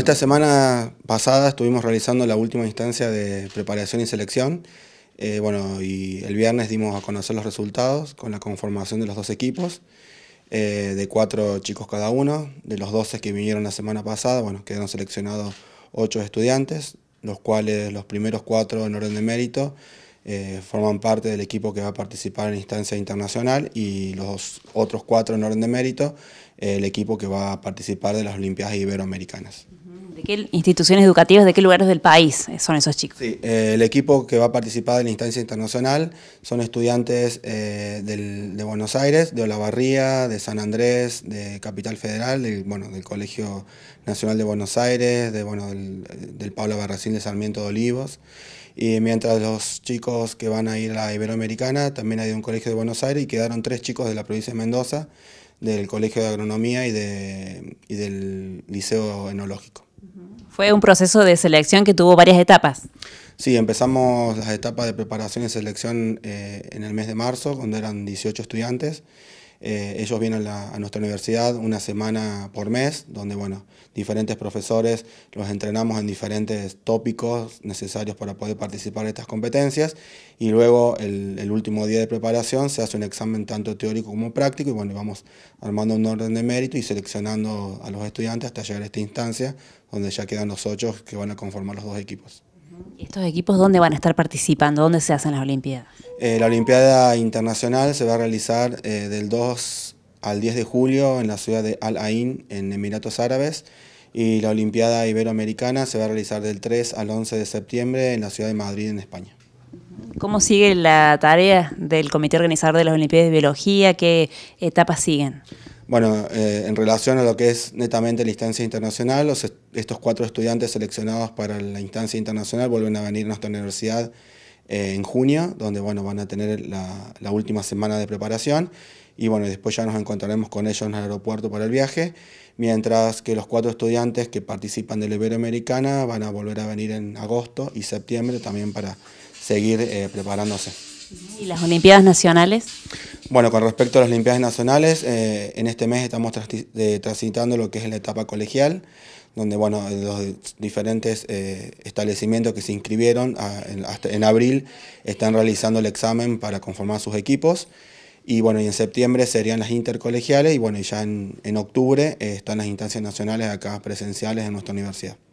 Esta semana pasada estuvimos realizando la última instancia de preparación y selección. Eh, bueno, y el viernes dimos a conocer los resultados con la conformación de los dos equipos, eh, de cuatro chicos cada uno. De los 12 que vinieron la semana pasada, bueno, quedaron seleccionados ocho estudiantes, los cuales los primeros cuatro en orden de mérito eh, forman parte del equipo que va a participar en instancia internacional y los otros cuatro en orden de mérito el equipo que va a participar de las Olimpiadas Iberoamericanas. ¿De qué instituciones educativas, de qué lugares del país son esos chicos? Sí, eh, el equipo que va a participar de la instancia internacional son estudiantes eh, de Buenos Aires, de Olavarría, de San Andrés, de Capital Federal, del, bueno, del Colegio Nacional de Buenos Aires, de, bueno, del, Pablo Barracín de Sarmiento de Olivos. Y mientras los chicos que van a ir a la Iberoamericana, también hay un colegio de Buenos Aires y quedaron tres chicos de la provincia de Mendoza, del Colegio de Agronomía y, del Liceo Enológico. Fue un proceso de selección que tuvo varias etapas. Sí, empezamos las etapas de preparación y selección eh, en el mes de marzo, cuando eran 18 estudiantes. Eh, ellos vienen a nuestra universidad una semana por mes, donde bueno, diferentes profesores los entrenamos en diferentes tópicos necesarios para poder participar en estas competencias y luego el, último día de preparación se hace un examen tanto teórico como práctico y bueno, vamos armando un orden de mérito y seleccionando a los estudiantes hasta llegar a esta instancia donde ya quedan los ocho que van a conformar los dos equipos. estos equipos dónde van a estar participando? ¿Dónde se hacen las Olimpiadas? Eh, la Olimpiada Internacional se va a realizar eh, del 2 al 10 de julio en la ciudad de Al Ain, en Emiratos Árabes, y la Olimpiada Iberoamericana se va a realizar del 3 al 11 de septiembre en la ciudad de Madrid, en España. ¿Cómo sigue la tarea del comité organizador de las Olimpiadas de Biología? ¿Qué etapas siguen? Bueno, eh, en relación a lo que es netamente la instancia internacional, estos cuatro estudiantes seleccionados para la instancia internacional vuelven a venir a nuestra universidad eh, en junio, donde bueno, van a tener la, última semana de preparación. Y bueno, después ya nos encontraremos con ellos en el aeropuerto para el viaje, mientras que los cuatro estudiantes que participan de la Iberoamericana van a volver a venir en agosto y septiembre también para seguir eh, preparándose. ¿Y las Olimpiadas Nacionales? Bueno, con respecto a las Olimpiadas Nacionales, eh, en este mes estamos transitando lo que es la etapa colegial, donde bueno, los diferentes eh, establecimientos que se inscribieron en, abril están realizando el examen para conformar sus equipos. Y bueno, y en septiembre serían las intercolegiales y bueno, ya en, octubre eh, están las instancias nacionales acá presenciales en nuestra universidad.